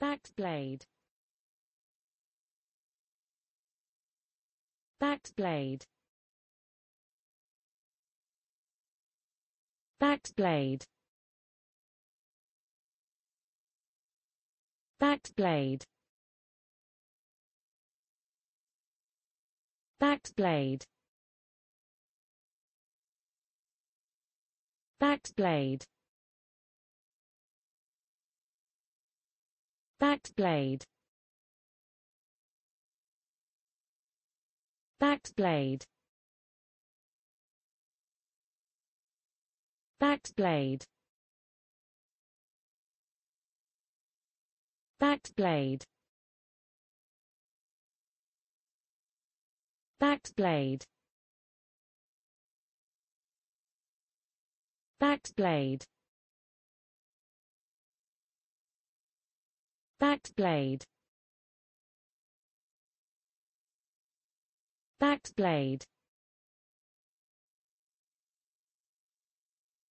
backed blade backed blade backed blade backed blade backed blade backed blade backed blade backed blade backed blade backed blade backed blade backed blade backed blade backed blade